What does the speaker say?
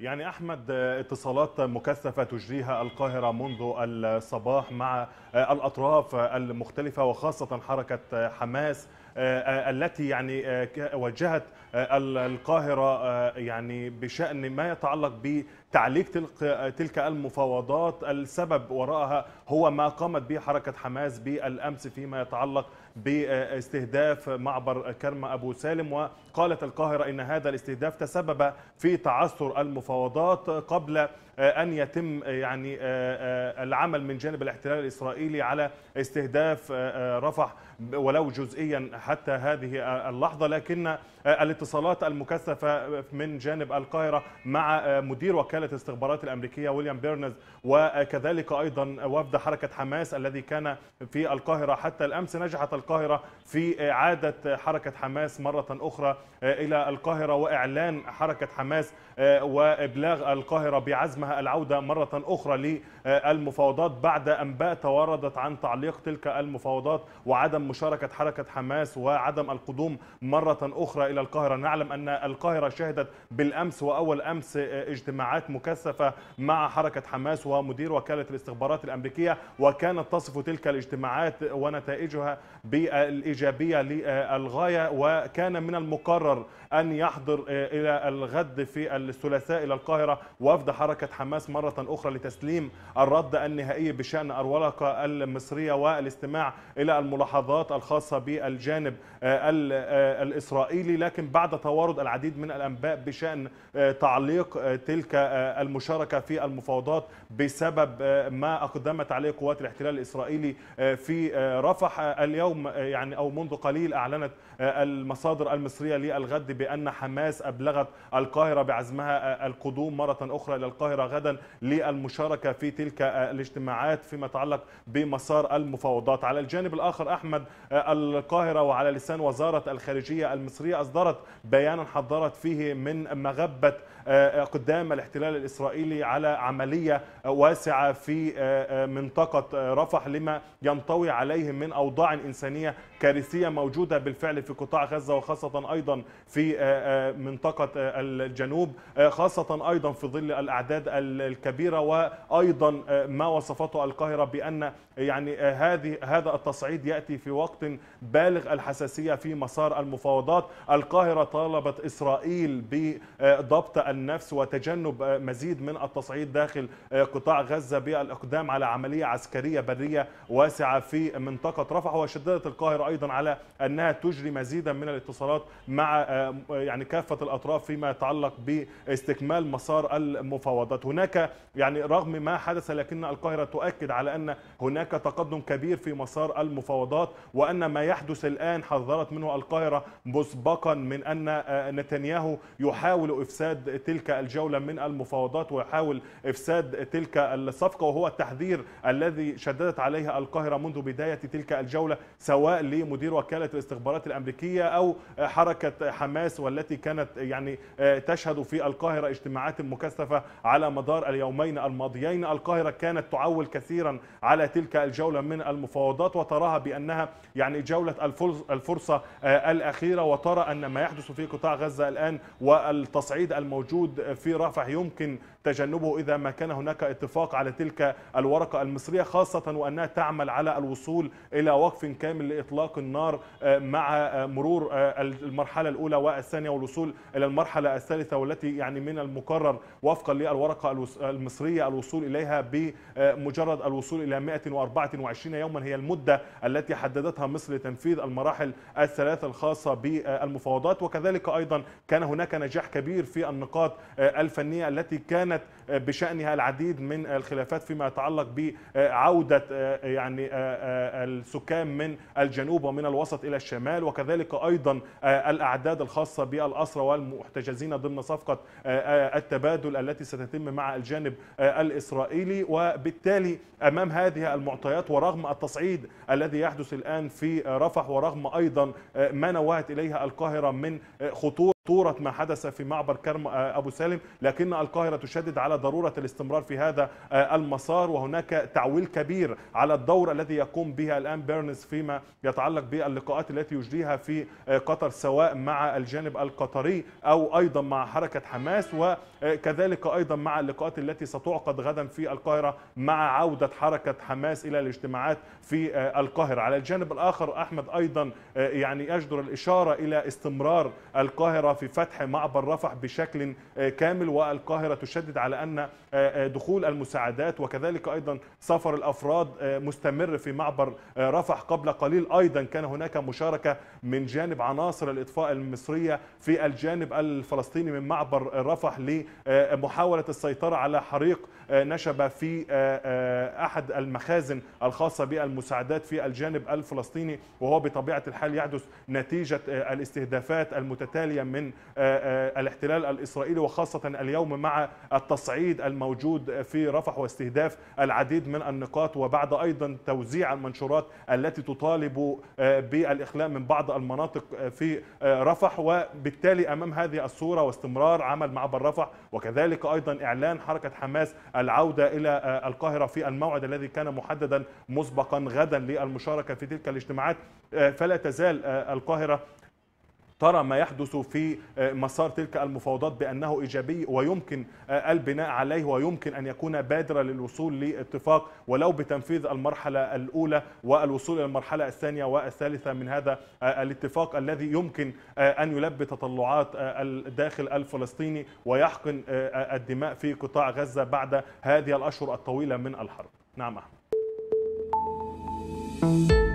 يعني احمد آه، اتصالات مكثفه تجريها القاهره منذ الصباح مع آه، الاطراف المختلفه وخاصه حركه آه، حماس التي يعني وجهت القاهره يعني بشان ما يتعلق بتعليق تلك المفاوضات السبب وراءها هو ما قامت به حركه حماس بالامس فيما يتعلق باستهداف معبر كرم أبو سالم وقالت القاهرة إن هذا الاستهداف تسبب في تعثر المفاوضات قبل أن يتم يعني آه، آه، العمل من جانب الاحتلال الإسرائيلي على استهداف آه، رفح ولو جزئيا حتى هذه اللحظة لكن الاتصالات المكثفة من جانب القاهرة مع مدير وكالة الاستخبارات الأمريكية ويليام بيرنز وكذلك أيضا وفد حركة حماس الذي كان في القاهرة حتى الأمس نجحت القاهرة القاهرة في إعادة حركة حماس مرة أخرى إلى القاهرة وإعلان حركة حماس وإبلاغ القاهرة بعزمها العودة مرة أخرى للمفاوضات بعد أنباء تواردت عن تعليق تلك المفاوضات وعدم مشاركة حركة حماس وعدم القدوم مرة أخرى إلى القاهرة نعلم أن القاهرة شهدت بالأمس وأول أمس اجتماعات مكثفة مع حركة حماس ومدير وكالة الاستخبارات الأمريكية وكانت تصف تلك الاجتماعات ونتائجها ب بالإيجابية للغاية وكان من المقرر أن يحضر إلى الغد في الثلاثاء إلى القاهرة وفد حركة حماس مرة أخرى لتسليم الرد النهائي بشأن الورقة المصرية والاستماع إلى الملاحظات الخاصة بالجانب الإسرائيلي لكن بعد توارد العديد من الأنباء بشأن تعليق تلك المشاركة في المفاوضات بسبب ما أقدمت عليه قوات الاحتلال الإسرائيلي في رفح اليوم اليوم يعني أو منذ قليل أعلنت آه، المصادر المصرية للغد بأن حماس أبلغت القاهرة بعزمها آه، القدوم مرة أخرى إلى القاهرة غدا للمشاركة في تلك آه، الاجتماعات فيما يتعلق بمسار المفاوضات على الجانب الآخر أحمد القاهرة وعلى لسان وزارة الخارجية المصرية أصدرت بيانا حذرت فيه من مغبة قدام الاحتلال الإسرائيلي على عملية واسعة في منطقة رفح لما ينطوي عليه من أوضاع إنسانية إنسانية كارثية موجودة بالفعل في قطاع غزة وخاصة أيضا في آه، آه، منطقة آه، الجنوب خاصة أيضا في ظل الأعداد الكبيرة وأيضا ما وصفته القاهرة بأن يعني هذه هذا التصعيد يأتي في وقت بالغ الحساسية في مسار المفاوضات القاهرة طالبت إسرائيل بضبط النفس وتجنب مزيد من التصعيد داخل قطاع غزة بالإقدام على عملية عسكرية برية واسعة في منطقة رفح وشددت اعتمدت القاهرة أيضا على أنها تجري مزيدا من الاتصالات مع آه، يعني كافة الأطراف فيما يتعلق باستكمال مسار المفاوضات هناك يعني رغم ما حدث لكن القاهرة تؤكد على أن هناك تقدم كبير في مسار المفاوضات وأن ما يحدث الآن حذرت منه القاهرة مسبقا من أن آه، نتنياهو يحاول إفساد تلك الجولة من المفاوضات ويحاول إفساد تلك الصفقة وهو التحذير الذي شددت عليها القاهرة منذ بداية تلك الجولة سواء لمدير وكاله الاستخبارات الامريكيه او حركه حماس والتي كانت يعني آه، تشهد في القاهره اجتماعات مكثفه على مدار اليومين الماضيين، القاهره كانت تعول كثيرا على تلك الجوله من المفاوضات وتراها بانها يعني جوله الفرصه آه، الاخيره وترى ان ما يحدث في قطاع غزه الان والتصعيد الموجود في رفح يمكن تجنبه إذا ما كان هناك اتفاق على تلك الورقة المصرية خاصة وأنها تعمل على الوصول إلى وقف كامل لإطلاق النار آه، مع آه، مرور آه، المرحلة الأولى والثانية والوصول إلى المرحلة الثالثة والتي يعني من المقرر وفقا للورقة المصرية الوصول إليها بمجرد الوصول إلى 124 يوما هي المدة التي حددتها مصر لتنفيذ المراحل الثلاثة الخاصة بالمفاوضات وكذلك أيضا كان هناك نجاح كبير في النقاط الفنية التي كانت كانت بشأنها العديد من الخلافات فيما يتعلق بعودة آه، يعني آه، آه، السكان من الجنوب ومن الوسط إلى الشمال وكذلك أيضا الأعداد الخاصة بالأسرى والمحتجزين ضمن صفقة التبادل التي ستتم مع الجانب الإسرائيلي وبالتالي أمام هذه المعطيات ورغم التصعيد الذي يحدث الآن في رفح ورغم أيضا ما نوهت إليها القاهرة من خطورة خطورة ما حدث في معبر كرم آه، أبو سالم لكن القاهرة تشدد على ضرورة الاستمرار في هذا آه، المسار وهناك تعويل كبير على الدور الذي يقوم بها الآن بيرنز فيما يتعلق باللقاءات التي يجريها في آه، قطر سواء مع الجانب القطري أو أيضا مع حركة حماس وكذلك أيضا مع اللقاءات التي ستعقد غدا في القاهرة مع عودة حركة حماس إلى الاجتماعات في القاهرة على الجانب الآخر أحمد أيضا يعني يجدر الإشارة إلى استمرار القاهرة في فتح معبر رفح بشكل آه، كامل والقاهرة تشدد على أن آه، آه، دخول المساعدات وكذلك أيضا سفر الأفراد مستمر في معبر رفح قبل قليل أيضا كان هناك مشاركة من جانب عناصر الإطفاء المصرية في الجانب الفلسطيني من معبر رفح لمحاولة السيطرة على حريق نشب في أحد المخازن الخاصة بالمساعدات في الجانب الفلسطيني وهو بطبيعة الحال يحدث نتيجة الاستهدافات المتتالية من من آه، آه، الاحتلال الإسرائيلي وخاصة اليوم مع التصعيد الموجود في رفح واستهداف العديد من النقاط وبعد أيضا توزيع المنشورات التي تطالب آه، بالإخلاء من بعض المناطق في رفح وبالتالي أمام هذه الصورة واستمرار عمل معبر رفح وكذلك أيضا إعلان حركة حماس العودة إلى القاهرة في الموعد الذي كان محددا مسبقا غدا للمشاركة في تلك الاجتماعات فلا تزال القاهرة ترى ما يحدث في آه، مسار تلك المفاوضات بأنه إيجابي ويمكن آه، البناء عليه ويمكن أن يكون بادرة للوصول لاتفاق ولو بتنفيذ المرحلة الأولى والوصول إلى المرحلة الثانية والثالثة من هذا آه، الاتفاق الذي يمكن أن يلبي تطلعات الداخل الفلسطيني ويحقن الدماء في قطاع غزة بعد هذه الأشهر الطويلة من الحرب نعم أحمد